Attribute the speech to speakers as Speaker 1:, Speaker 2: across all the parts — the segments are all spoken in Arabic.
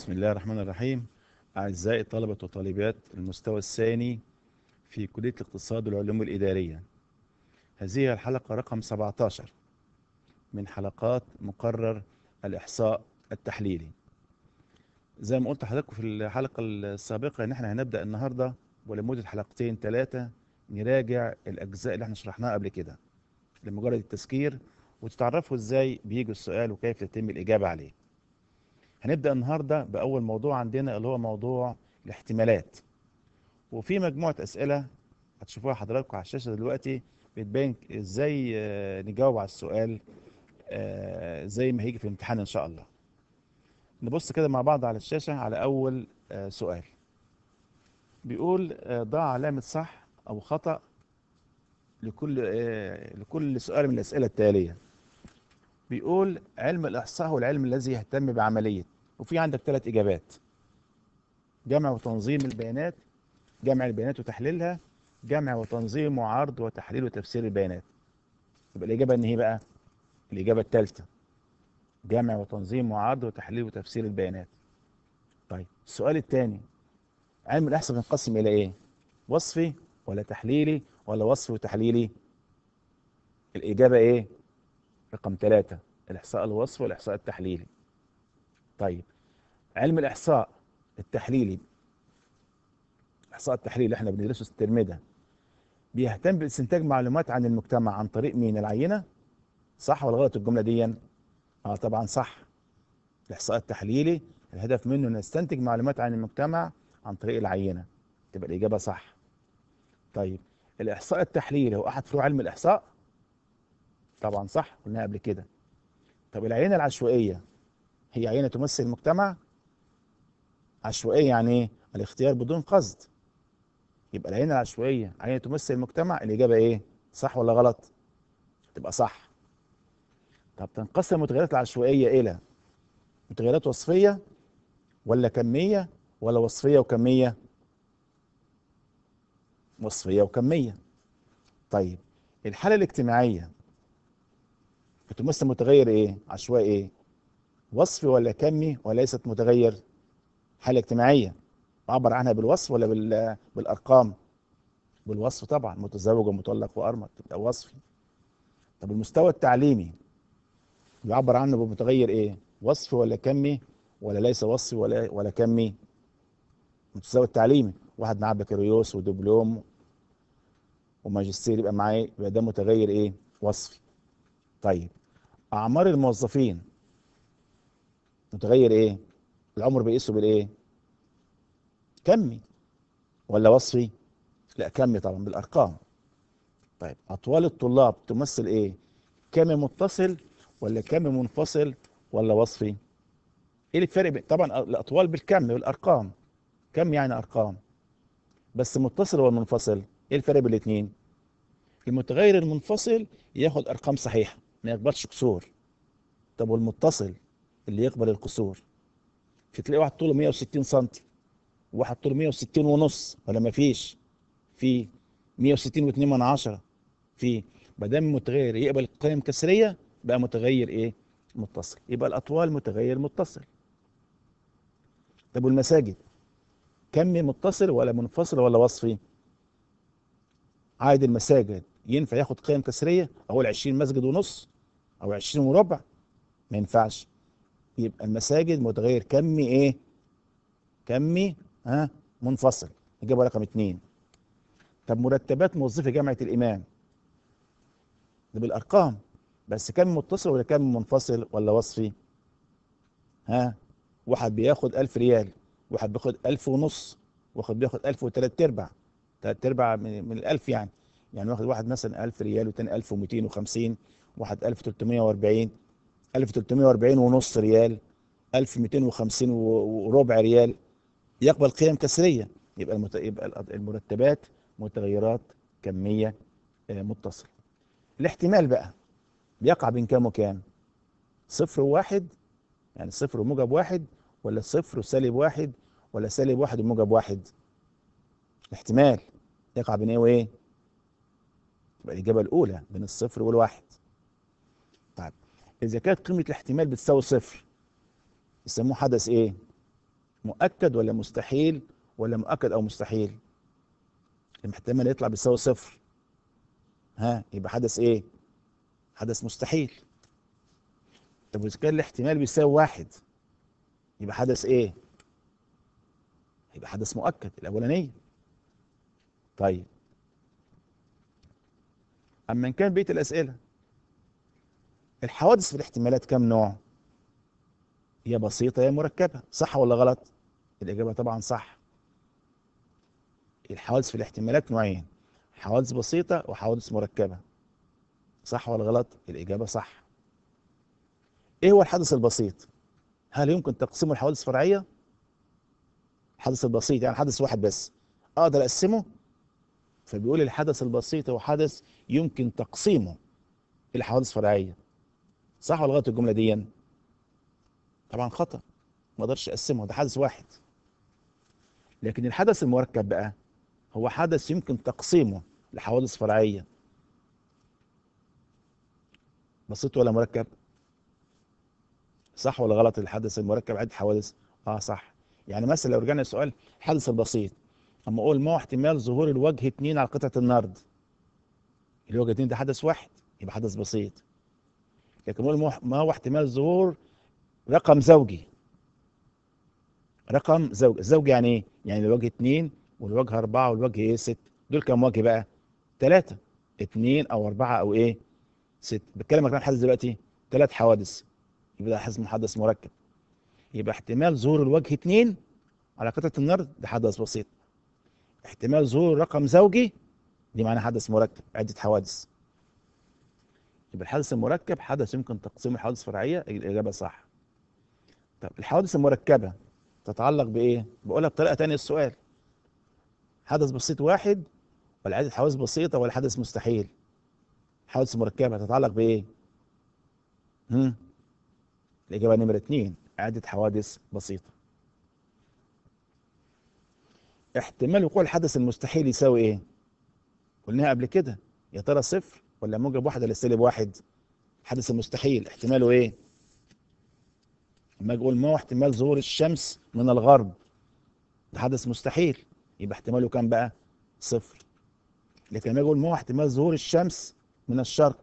Speaker 1: بسم الله الرحمن الرحيم أعزائي الطلبة وطالبات المستوى الثاني في كلية الاقتصاد والعلوم الإدارية هذه الحلقة رقم 17 من حلقات مقرر الإحصاء التحليلي زي ما قلت لحضراتكم في الحلقة السابقة إن إحنا هنبدأ النهاردة ولمدة حلقتين ثلاثة نراجع الأجزاء اللي إحنا شرحناها قبل كده لمجرد التذكير وتتعرفوا إزاي بيجي السؤال وكيف تتم الإجابة عليه هنبدأ النهاردة بأول موضوع عندنا اللي هو موضوع الاحتمالات وفي مجموعة أسئلة هتشوفوها حضراتكم على الشاشة دلوقتي بتبين إزاي آه، نجاوب على السؤال آه، زي ما هيجي في الامتحان إن شاء الله نبص كده مع بعض على الشاشة على أول آه، سؤال بيقول ضع علامة صح أو خطأ لكل لكل سؤال من الأسئلة التالية بيقول علم الإحصاء هو العلم الذي يهتم بعملية وفي عندك ثلاث إجابات جمع وتنظيم البيانات جمع البيانات وتحليلها جمع وتنظيم وعرض وتحليل وتفسير البيانات يبقى الإجابة إن هي بقى الإجابة الثالثة جمع وتنظيم وعرض وتحليل وتفسير البيانات طيب السؤال الثاني علم الإحصاء بينقسم إلى إيه؟ وصفي ولا تحليلي ولا وصفي وتحليلي؟ الإجابة إيه؟ رقم ثلاثة الإحصاء الوصف والإحصاء التحليلي طيب علم الإحصاء التحليلي الإحصاء التحليلي اللي احنا بندرسه الترم ده بيهتم باستنتاج معلومات عن المجتمع عن طريق مين العينة صح ولا غلط الجملة دي اه طبعا صح الإحصاء التحليلي الهدف منه نستنتج معلومات عن المجتمع عن طريق العينة تبقى الإجابة صح طيب الإحصاء التحليلي هو أحد فروع علم الإحصاء طبعا صح قلناها قبل كده طب العينة العشوائية هي عينة تمثل المجتمع عشوائية يعني ايه الاختيار بدون قصد يبقى العينة العشوائية عينة تمثل المجتمع الإجابة ايه صح ولا غلط تبقى صح طب تنقسم المتغيرات العشوائية إلى متغيرات وصفية ولا كمية ولا وصفية وكمية وصفية وكمية طيب الحالة الاجتماعية بتمثل متغير ايه عشوائي ايه وصفي ولا كمي وليست متغير حالة اجتماعية بعبر عنها بالوصف ولا بالأرقام بالوصف طبعا متزوج ومطلق وارمد تبقى وصفي طب المستوى التعليمي يعبر عنه بمتغير ايه وصفي ولا كمي ولا ليس وصفي ولا ولا كمي المستوى التعليمي واحد معاه بكالوريوس ودبلوم وماجستير يبقى معاه يبقى ده متغير ايه وصفي طيب اعمار الموظفين متغير ايه العمر بيقيسه بالايه كمي ولا وصفي لا كمي طبعا بالارقام طيب اطوال الطلاب تمثل ايه كمي متصل ولا كمي منفصل ولا وصفي ايه الفرق طبعا الاطوال بالكم بالارقام كم يعني ارقام بس متصل ولا منفصل ايه الفرق بين الاثنين المتغير المنفصل ياخد ارقام صحيحه ما يقبلش كسور طب والمتصل اللي يقبل الكسور فتلاقي واحد طوله 160 سم وواحد طوله 160 ونص ولا ما فيش في 160 و2 من عشره في ما دام متغير يقبل قيم كسريه بقى متغير ايه متصل يبقى الاطوال متغير متصل طب والمساجد كمي متصل ولا منفصل ولا وصفي عايد المساجد ينفع ياخد قيم كسريه اقول 20 مسجد ونص او 20 وربع ما ينفعش يبقى المساجد متغير كمي ايه كمي ها منفصل اجابه رقم اتنين طب مرتبات موظفي جامعه الامام ده بالارقام بس كم متصل ولا كم منفصل ولا وصفي ها واحد بياخد 1000 ريال واحد بياخد 1000 ونص واحد بياخد 1000 وثلاث ارباع ثلاث ارباع من ال 1000 يعني يعني واخد واحد مثلا 1000 ريال والثاني 1250 واحد 1340 1340 ونص ريال 1250 وربع ريال يقبل قيم كسريه يبقى المت... يبقى المرتبات متغيرات كميه آه، متصله الاحتمال بقى بيقع بين كام وكام صفر وواحد يعني صفر وموجب واحد ولا صفر وسالب واحد ولا سالب واحد وموجب واحد الاحتمال يقع بين ايه وايه تبقى الإجابة الأولى بين الصفر والواحد طيب إذا كانت قيمة الاحتمال بتساوي صفر يسموه حدث إيه؟ مؤكد ولا مستحيل ولا مؤكد أو مستحيل؟ الاحتمال يطلع بيساوي صفر ها يبقى حدث إيه؟ حدث مستحيل طب وإذا كان الاحتمال بيساوي واحد يبقى حدث إيه؟ يبقى حدث مؤكد الأولانية طيب أما إن كان بقية الأسئلة الحوادث في الاحتمالات كم نوع يا بسيطة يا مركبة صح ولا غلط الإجابة طبعا صح الحوادث في الاحتمالات نوعين حوادث بسيطة وحوادث مركبة صح ولا غلط الإجابة صح إيه هو الحدث البسيط هل يمكن تقسيمه لحوادث فرعية الحدث البسيط يعني حدث واحد بس أقدر أقسمه فبيقول الحدث البسيط هو حدث يمكن تقسيمه إلى حوادث فرعية صح ولا غلط الجملة دي طبعا خطأ ما اقدرش اقسمه ده حدث واحد لكن الحدث المركب بقى هو حدث يمكن تقسيمه لحوادث فرعية بسيط ولا مركب صح ولا غلط الحدث المركب عد حوادث اه صح يعني مثلا لو رجعنا السؤال الحدث البسيط اما اقول ما هو احتمال ظهور الوجه اثنين على قطعه النرد الوجه اثنين ده حدث واحد يبقى حدث بسيط لكن اقول ما هو احتمال ظهور رقم زوجي رقم زوجي الزوج يعني ايه؟ يعني الوجه اثنين والوجه اربعه والوجه ايه؟ ست دول كم وجه بقى؟ ثلاثه اثنين او اربعه او ايه؟ ست بتكلم عن حدث دلوقتي ثلاث حوادث يبقى ده حدث مركب يبقى احتمال ظهور الوجه اثنين على قطعه النرد ده حدث بسيط احتمال ظهور رقم زوجي دي معناها حدث مركب عدة حوادث يبقى الحدث المركب حدث يمكن تقسيمه الحوادث فرعية الإجابة صح طب الحوادث المركبة تتعلق بإيه؟ بقولها بطريقة تانية السؤال حدث بسيط واحد ولا عدة حوادث بسيطة ولا حدث مستحيل؟ حوادث مركبة تتعلق بإيه؟ هم؟ الإجابة نمرة اتنين عدة حوادث بسيطة احتمال وقوع الحدث المستحيل يساوي ايه قلناها قبل كده يا ترى صفر ولا موجب واحد ولا سالب واحد الحدث المستحيل احتماله ايه لما اجي اقول ما هو احتمال ظهور الشمس من الغرب ده حدث مستحيل يبقى احتماله كام بقى صفر لكن لما اقول ما هو احتمال ظهور الشمس من الشرق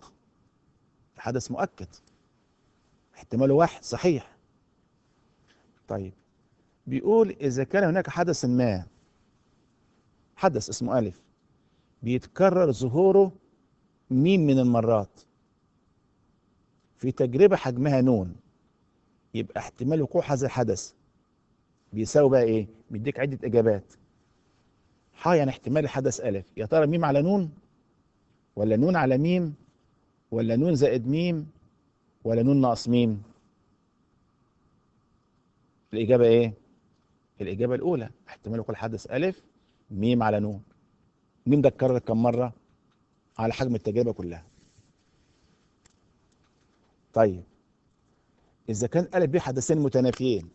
Speaker 1: ده حدث مؤكد احتماله واحد صحيح طيب بيقول إذا كان هناك حدث ما حدث اسمه ألف بيتكرر ظهوره مين من المرات في تجربة حجمها نون يبقى احتمال وقوع هذا الحدث بيساوي بقى ايه بيديك عدة اجابات ح يعني احتمال الحدث ألف يا ترى ميم على نون ولا نون على ميم ولا نون زائد ميم ولا نون ناقص ميم الإجابة إيه؟ الإجابة الأولى احتمال وقوع حدث ألف ميم على نون ميم ده اتكرر كم مرة على حجم التجربة كلها طيب إذا كان ألف بيه حدثين متنافيين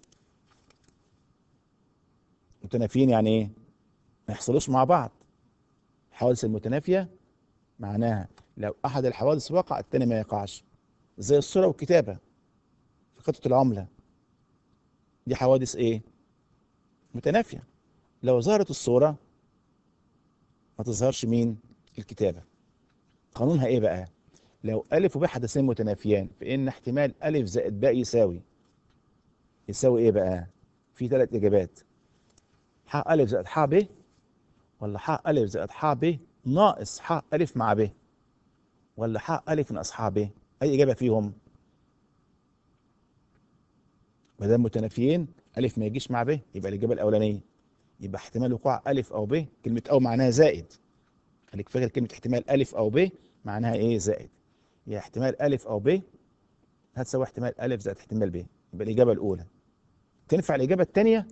Speaker 1: متنافيين يعني إيه؟ ما يحصلوش مع بعض الحوادث المتنافية معناها لو أحد الحوادث وقع التاني ما يقعش زي الصورة والكتابة في خطة العملة دي حوادث إيه؟ متنافية لو ظهرت الصورة ما تظهرش مين الكتابة قانونها ايه بقى لو ألف وب حدثين متنافيان فإن احتمال ألف زائد باء يساوي يساوي ايه بقى في ثلاث إجابات ح ألف زائد ح ب ولا ح ألف زائد ح ب ناقص ح ألف مع ب ولا ح ألف ناقص ح ب أي إجابة فيهم ما دام متنافيين ألف ما يجيش مع ب يبقى الإجابة الأولانية يبقى احتمال وقوع ألف أو ب كلمة أو معناها زائد خليك فاكر كلمة احتمال ألف أو ب معناها إيه زائد يا احتمال ألف أو ب هتساوي احتمال ألف زائد احتمال ب يبقى الإجابة الأولى تنفع الإجابة الثانية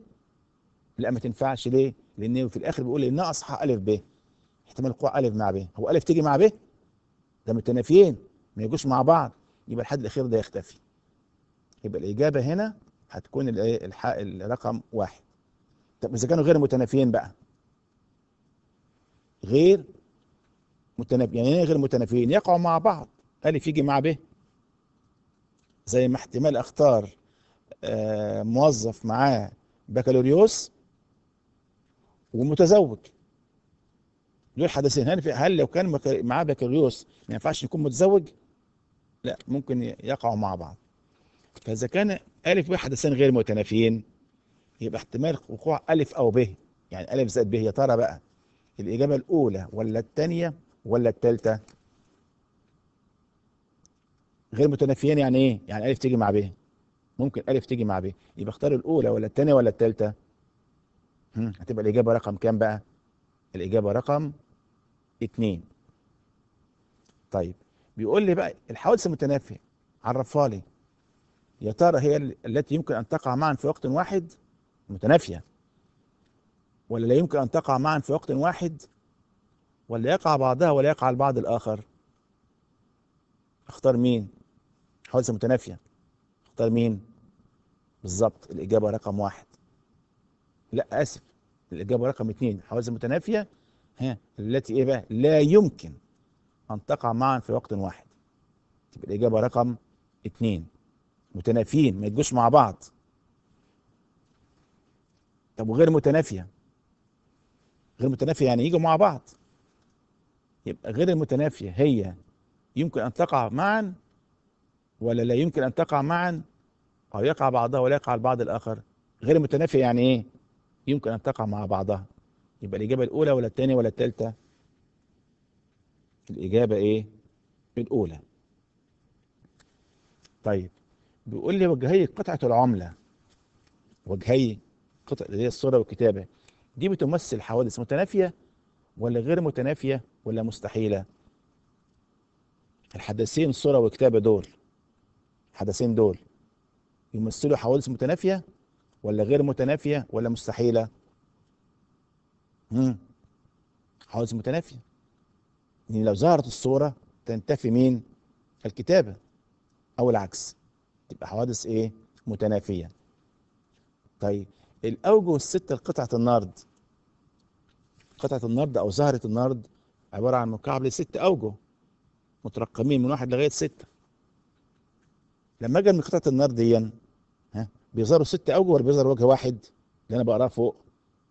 Speaker 1: لا ما تنفعش ليه لأن في الآخر بيقول لي ناقص ألف ب احتمال وقوع ألف مع ب هو ألف تيجي مع ب ده متنافيين ما يجوش مع بعض يبقى الحد الأخير ده يختفي يبقى الإجابة هنا هتكون إيه؟ الرقم واحد طب اذا كانوا غير متنافيين بقى غير متنافيين يعني إيه غير متنافيين يقعوا مع بعض قال يجي مع ب زي ما احتمال اختار آه، موظف معاه بكالوريوس ومتزوج دول حدثين هل هل لو كان معاه بكالوريوس ما ينفعش يكون متزوج؟ لا ممكن يقعوا مع بعض فاذا كان الف حدثين غير متنافيين يبقى احتمال وقوع ألف أو ب يعني ألف زائد ب يا ترى بقى الإجابة الأولى ولا الثانية ولا الثالثة غير متنافيين يعني إيه؟ يعني ألف تيجي مع ب ممكن ألف تيجي مع ب يبقى اختار الأولى ولا الثانية ولا الثالثة هتبقى الإجابة رقم كام بقى؟ الإجابة رقم اتنين طيب بيقول لي بقى الحوادث المتنافية عرفها لي يا ترى هي التي يمكن أن تقع معا في وقت واحد متنافية ولا لا يمكن أن تقع معا في وقت واحد ولا يقع بعضها ولا يقع البعض الآخر اختار مين حوادث متنافية اختار مين بالظبط الإجابة رقم واحد لا آسف الإجابة رقم اثنين حوادث متنافية ها التي إيه بقى لا يمكن أن تقع معا في وقت واحد تبقى الإجابة رقم اثنين متنافين ما يجوش مع بعض طب وغير متنافيه غير متنافيه يعني يجوا مع بعض يبقى غير المتنافيه هي يمكن ان تقع معا ولا لا يمكن ان تقع معا او يقع بعضها ولا يقع البعض الاخر غير المتنافية يعني ايه يمكن ان تقع مع بعضها يبقى الاجابه الاولى ولا الثانيه ولا الثالثه الاجابه ايه الاولى طيب بيقول لي وجهي قطعه العمله وجهي القطع اللي هي الصورة والكتابة دي بتمثل حوادث متنافية ولا غير متنافية ولا مستحيلة الحدثين الصورة والكتابة دول الحدثين دول يمثلوا حوادث متنافية ولا غير متنافية ولا مستحيلة حوادث متنافية يعني لو ظهرت الصورة تنتفي مين الكتابة أو العكس تبقى حوادث إيه متنافية طيب الأوجه الستة لقطعة النرد قطعة النرد أو زهرة النرد عبارة عن مكعب لست أوجه مترقمين من واحد لغاية ستة لما أجي من قطعة النرد دي ها بيظهروا ست أوجه ولا بيظهر وجه واحد اللي أنا بقراه فوق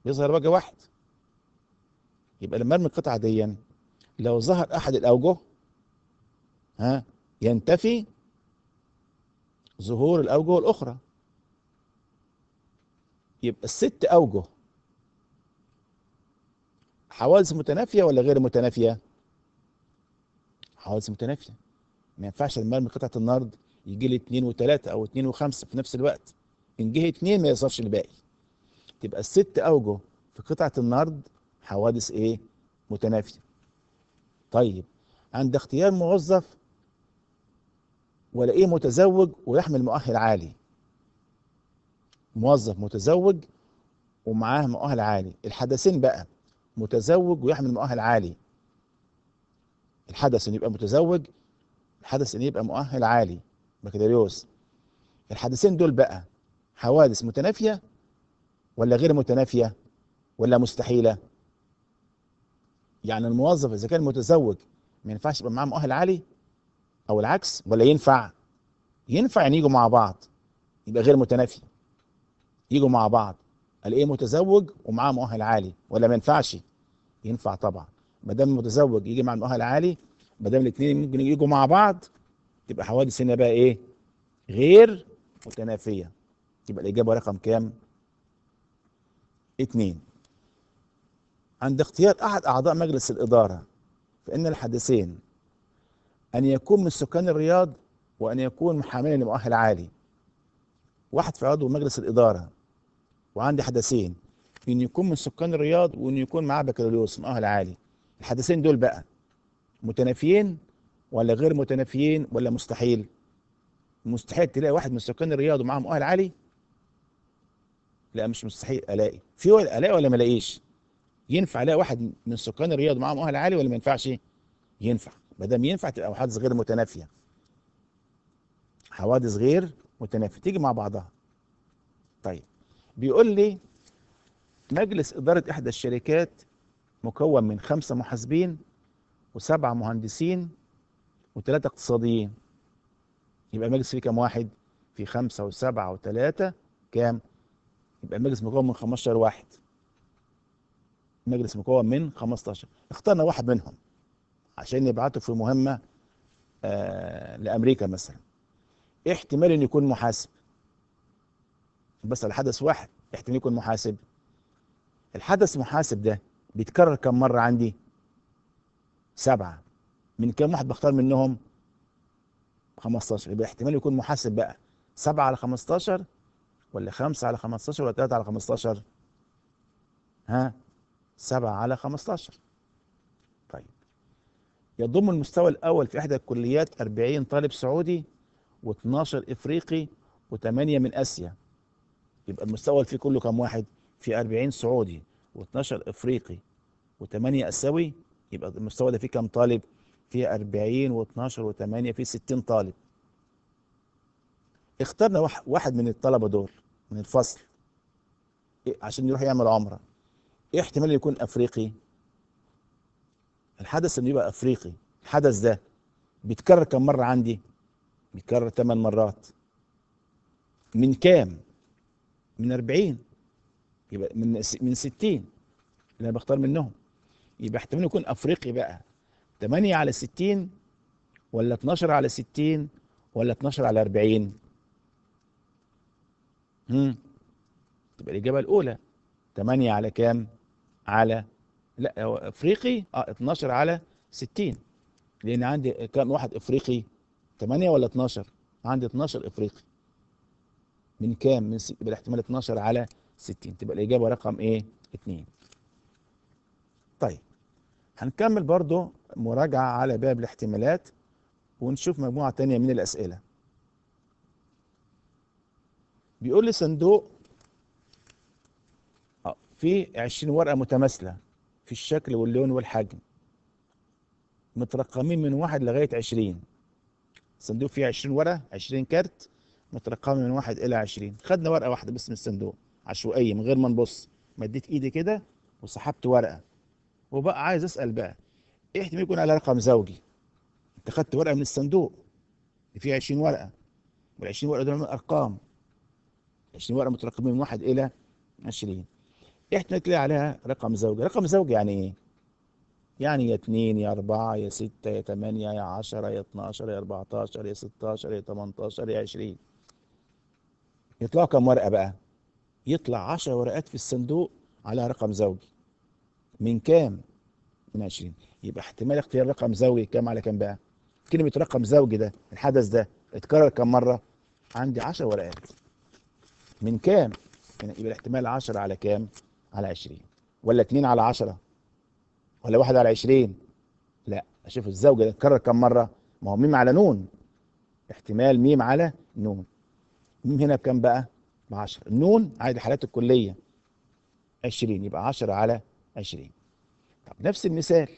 Speaker 1: بيظهر وجه واحد يبقى لما أرمي القطعة دي لو ظهر أحد الأوجه ها ينتفي ظهور الأوجه الأخرى يبقى الست أوجه حوادث متنافية ولا غير متنافية حوادث متنافية ما ينفعش المال من قطعة النرد يجي لي اتنين وثلاثه أو اتنين وخمسة في نفس الوقت إن جه اتنين ما يصرفش الباقي تبقى الست أوجه في قطعة النرد حوادث إيه متنافية طيب عند اختيار موظف ولا إيه متزوج ويحمل مؤهل عالي موظف متزوج ومعاه مؤهل عالي الحدثين بقى متزوج ويحمل مؤهل عالي الحدث ان يبقى متزوج الحدث ان يبقى مؤهل عالي بكالوريوس الحدثين دول بقى حوادث متنافيه ولا غير متنافيه ولا مستحيله يعني الموظف اذا كان متزوج ما ينفعش يبقى معاه مؤهل عالي او العكس ولا ينفع ينفع يعني يجوا مع بعض يبقى غير متنافي يجوا مع بعض ايه متزوج ومعاه مؤهل عالي ولا ما ينفعش ينفع طبعا ما دام متزوج يجي مع المؤهل عالي ما دام الاثنين ممكن يجوا مع بعض تبقى حوادث هنا بقى ايه غير متنافيه يبقى الاجابه رقم كام اثنين عند اختيار احد اعضاء مجلس الاداره فان الحدثين ان يكون من سكان الرياض وان يكون محاميا لمؤهل عالي واحد في عضو مجلس الاداره وعندي حدثين إنه يكون من سكان الرياض وإنه يكون معاه بكالوريوس من اهل عالي الحدثين دول بقى متنافيين ولا غير متنافيين ولا مستحيل مستحيل تلاقي واحد من سكان الرياض ومعاه مؤهل عالي لا مش مستحيل الاقي في ولا الاقي ولا ما الاقيش ينفع الاقي واحد من سكان الرياض معاه مؤهل عالي ولا ما ينفعش ينفع ما دام ينفع تبقى حوادث غير متنافيه حوادث غير متنافيه تيجي مع بعضها طيب بيقول لي مجلس إدارة إحدى الشركات مكون من خمسة محاسبين وسبعة مهندسين وثلاثة اقتصاديين يبقى مجلس فيه كام واحد؟ في خمسة وسبعة وثلاثة كام؟ يبقى المجلس مكون من 15 واحد مجلس مكون من 15 اخترنا واحد منهم عشان نبعته في مهمة آه لأمريكا مثلا احتمال أن يكون محاسب بس على حدث واحد يحتمل يكون محاسب الحدث محاسب ده بيتكرر كم مرة عندي سبعة من كم واحد بختار منهم 15 يبقى احتمال يكون محاسب بقى سبعة على 15 ولا خمسة على 15 ولا ثلاثة على 15 ها سبعة على 15 طيب يضم المستوى الأول في إحدى الكليات 40 طالب سعودي و12 إفريقي و8 من آسيا يبقى المستوى اللي فيه كله كام واحد في 40 سعودي و12 افريقي و8 اسيوي يبقى المستوى ده فيه كام طالب فيه 40 و12 و8 فيه 60 طالب اخترنا واحد من الطلبه دول من الفصل إيه، عشان يروح يعمل عمره ايه احتمال يكون افريقي الحدث انه يبقى افريقي الحدث ده بيتكرر كم مره عندي بيتكرر 8 مرات من كام من 40 يبقى من من 60 اللي انا بختار منهم يبقى احتمال يكون افريقي بقى 8 على 60 ولا 12 على 60 ولا 12 على 40 امم تبقى الاجابه الاولى 8 على كام على لا افريقي اه 12 على 60 لان عندي كام واحد افريقي 8 ولا 12 عندي 12 افريقي من كام من س... يبقى الاحتمال 12 على 60 تبقى الاجابه رقم ايه 2 طيب هنكمل برضو مراجعه على باب الاحتمالات ونشوف مجموعه تانية من الاسئله بيقول لي صندوق آه، فيه 20 ورقه متماثله في الشكل واللون والحجم مترقمين من واحد لغايه 20 صندوق فيه 20 ورقه 20 كارت مترقمه من واحد الى عشرين خدنا ورقه واحده بس من الصندوق عشوائيه من غير ما نبص مديت ايدي كده وسحبت ورقه وبقى عايز اسال بقى ايه احتمال يكون على رقم زوجي انت خدت ورقه من الصندوق فيها 20 ورقه وال 20 ورقه دول من ارقام 20 ورقه مترقمين من واحد الى 20 إيه احتمال تلاقي عليها رقم زوجي رقم زوجي يعني ايه يعني يا 2 يا 4 يا 6 يا 8 يا 10 يا 12 يا 14 يا 16 يا 18 يا 20 يطلعوا كم ورقه بقى يطلع 10 ورقات في الصندوق على رقم زوجي من كام من 20 يبقى احتمال اختيار رقم زوجي كام على كام بقى كلمه رقم زوجي ده الحدث ده اتكرر كم مره عندي 10 ورقات من كام يعني يبقى الاحتمال 10 على كام على 20 ولا 2 على 10 ولا 1 على 20 لا اشوف الزوجه ده اتكرر كم مره ما هو ميم على نون احتمال ميم على نون م هنا بكام بقى ب 10 النون عدد الحالات الكليه 20 يبقى 10 على 20 طب نفس المثال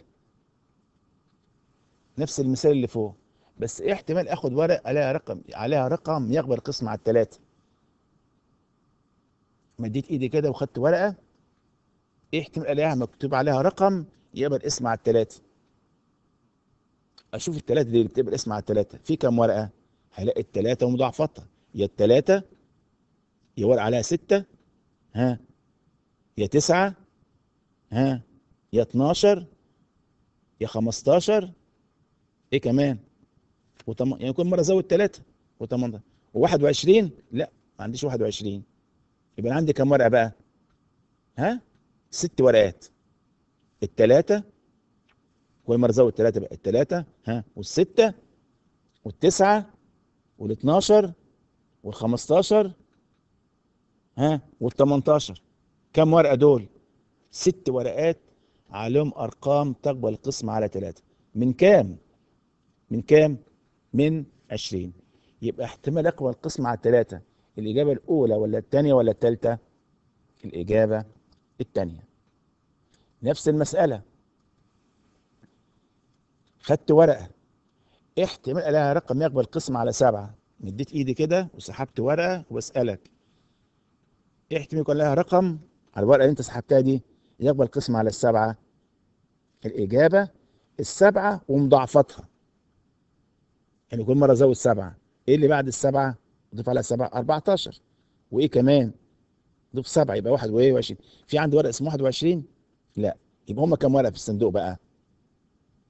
Speaker 1: نفس المثال اللي فوق بس ايه احتمال اخد ورق عليها رقم عليها رقم يخبر قسم على الثلاثه مديت ايدي كده وخدت ورقه ايه احتمال عليها مكتوب عليها رقم يقبل اسم على الثلاثه اشوف الثلاثه دي اللي بتقبل اسم على الثلاثه في كام ورقه هلاقي الثلاثه ومضاعفتها يا التلاتة يا ورقة عليها ستة ها يا تسعة ها يا اتناشر يا خمستاشر ايه كمان وطم... يعني كل مرة زود تلاتة و18 وواحد وعشرين لا ما عنديش واحد وعشرين يبقى عندي كام ورقة بقى ها ست ورقات التلاتة كل مرة زود تلاتة بقى التلاتة ها والستة والتسعة والاتناشر وال15 ها وال18 كم ورقه دول ست ورقات عليهم ارقام تقبل القسم على ثلاثة من كام من كام من 20 يبقى احتمال اقبل القسم على ثلاثة الاجابه الاولى ولا الثانيه ولا الثالثه الاجابه الثانيه نفس المساله خدت ورقه احتمال لها رقم يقبل القسم على سبعة مديت ايدي كده وسحبت ورقه وبسالك احتمال يكون لها رقم على الورقه اللي انت سحبتها دي يقبل قسم على السبعه الاجابه السبعه ومضاعفتها يعني كل مره زود سبعه ايه اللي بعد السبعه ضيف على سبعه 14 وايه كمان ضيف سبعه يبقى واحد وايه في عندي ورقه اسمها 21 لا يبقى هم كام ورقه في الصندوق بقى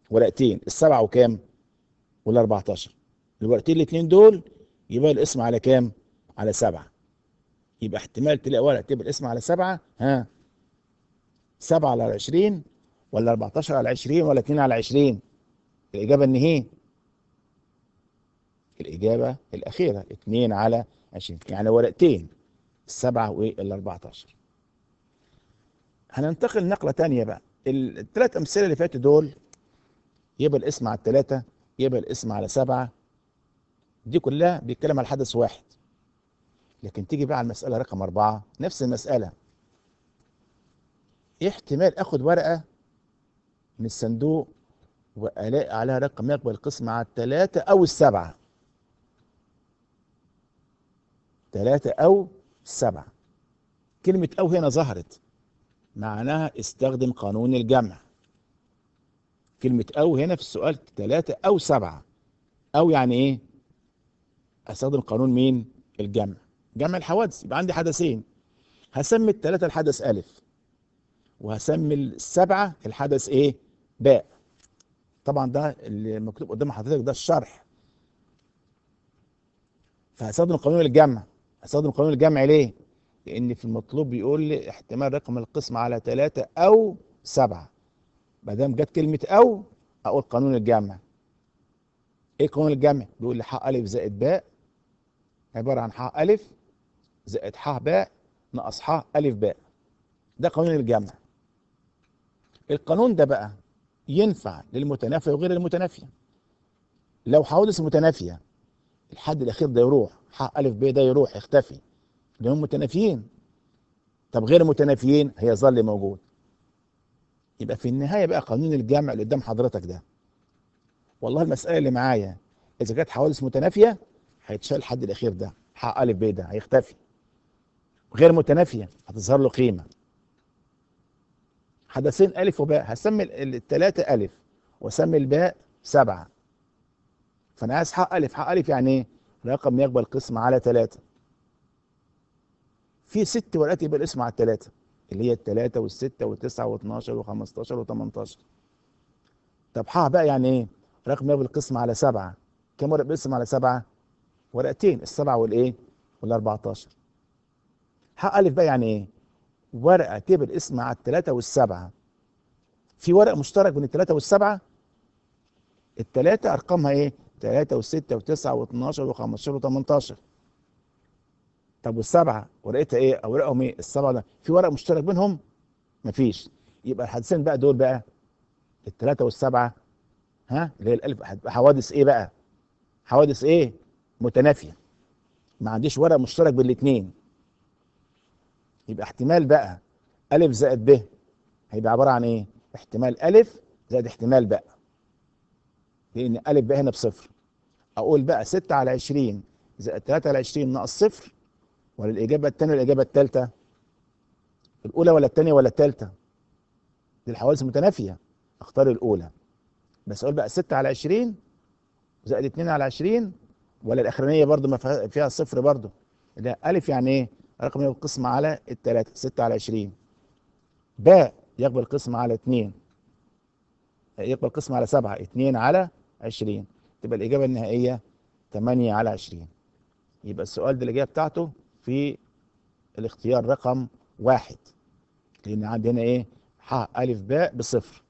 Speaker 1: ورقتين السبعه وكام وال 14 الورقتين الاثنين دول يبقى الاسم على كام على سبعة يبقى احتمال تلاقي ورقة تبقى الاسم على سبعة ها سبعة على عشرين ولا 14 على 20 ولا 2 على 20 الإجابة ان هي الإجابة الأخيرة 2 على 20 يعني ورقتين السبعة وال 14 هننتقل نقلة تانية بقى الثلاث أمثلة اللي فاتوا دول يبقى الاسم على الثلاثة يبقى الاسم على سبعة دي كلها بيتكلم على حدث واحد لكن تيجي بقى على المسألة رقم أربعة نفس المسألة احتمال أخد ورقة من الصندوق وألاقي عليها رقم يقبل القسم على الثلاثة أو السبعة ثلاثة أو سبعة كلمة أو هنا ظهرت معناها استخدم قانون الجمع كلمة أو هنا في السؤال ثلاثة أو سبعة أو يعني إيه استخدم قانون مين الجمع جمع الحوادث يبقى عندي حدثين هسمي الثلاثه الحدث الف وهسمي السبعه الحدث ايه باء طبعا ده اللي مكتوب قدام حضرتك ده الشرح فهستخدم قانون الجمع هستخدم قانون الجمع ليه لان في المطلوب بيقول لي احتمال رقم القسم على ثلاثة او سبعة ما دام جت كلمه او اقول قانون الجمع ايه قانون الجمع بيقول لي حق الف زائد باء عبارة عن ح أ زائد ح ب ناقص ح أ ب ده قانون الجمع القانون ده بقى ينفع للمتنافي وغير المتنافية لو حوادث متنافية الحد الأخير ده يروح ح أ ب ده يروح يختفي لأنهم متنافيين طب غير المتنافيين هيظل موجود يبقى في النهاية بقى قانون الجمع اللي قدام حضرتك ده والله المسألة اللي معايا إذا كانت حوادث متنافية هيتشال لحد الاخير ده حق الف ب ده هيختفي غير متنافيه هتظهر له قيمه حدثين الف وباء هسمي الثلاثه الف واسمي الباء سبعه فانا عايز حق الف حق الف يعني ايه؟ رقم يقبل قسم على ثلاثه في ست ورقات يبقى الاسم على الثلاثه اللي هي الثلاثه والسته والتسعه 15 وخمستاشر و18 طب حق بقى يعني ايه؟ رقم يقبل قسم على سبعه كم ورق بيقسم على سبعه؟ ورقتين السبعة والايه وال14 حق ألف بقى يعني ايه ورقة تبر اسمها على الثلاثة والسبعة في ورق مشترك بين الثلاثة والسبعة الثلاثة أرقامها ايه ثلاثة وستة وتسعة و وخمستاشر و12 و15 و18 طب والسبعة ورقتها ايه أوراقهم ايه السبعة ده في ورق مشترك بينهم مفيش يبقى الحادثين بقى دول بقى الثلاثة والسبعة ها اللي هي الألف حوادث ايه بقى حوادث ايه متنافيه ما عنديش ورق مشترك بين الاثنين يبقى احتمال بقى ألف زائد ب هيبقى عبارة عن إيه؟ احتمال ألف زائد احتمال بقى لأن ألف بقى هنا بصفر أقول بقى 6 على 20 زائد 3 على 20 ناقص صفر ولا الإجابة الثانية ولا الإجابة الثالثة؟ الأولى ولا الثانية ولا الثالثة؟ دي الحوادث المتنافية أختار الأولى بس أقول بقى 6 على 20 زائد 2 على 20 ولا الاخرانيه برضو ما فيها صفر برضو ده الف يعني ايه رقم يقبل قسمة على التلاتة ستة على عشرين باء يقبل قسمة على اتنين يقبل قسمة على سبعة اتنين على عشرين تبقى الإجابة النهائية تمانية على عشرين يبقى السؤال ده الإجابة بتاعته في الاختيار رقم واحد لأن عندي هنا إيه حاء ألف باء بصفر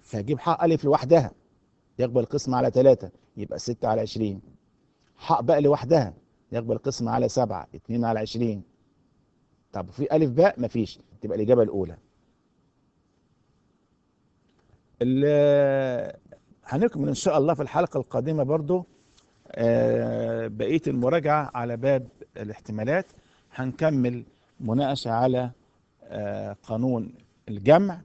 Speaker 1: فهجيب حاء ألف لوحدها يقبل قسمة على تلاتة يبقى ستة على عشرين حاء باء لوحدها يقبل قسمة على سبعة اتنين على عشرين طب في ألف باء مفيش تبقى الإجابة الأولى هنكمل إن شاء الله في الحلقة القادمة برضو آه، بقية المراجعة على باب الاحتمالات هنكمل مناقشة على آه، قانون الجمع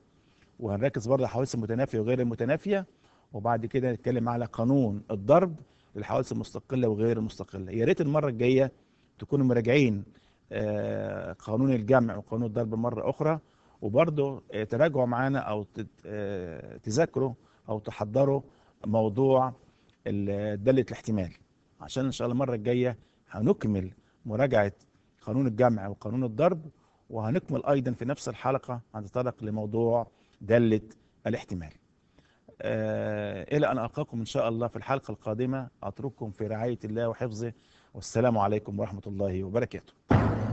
Speaker 1: وهنركز برضه على الحوادث المتنافية وغير المتنافية وبعد كده نتكلم على قانون الضرب للحوادث المستقله وغير المستقله يا ريت المره الجايه تكونوا مراجعين آه، قانون الجمع وقانون الضرب مره اخرى وبرضه آه، تراجعوا معانا او آه، تذاكروا او تحضروا موضوع داله الاحتمال عشان ان شاء الله المره الجايه هنكمل مراجعه قانون الجمع وقانون الضرب وهنكمل ايضا في نفس الحلقه هنتطرق لموضوع داله الاحتمال آه، إلى أن ألقاكم إن شاء الله في الحلقة القادمة أترككم في رعاية الله وحفظه والسلام عليكم ورحمة الله وبركاته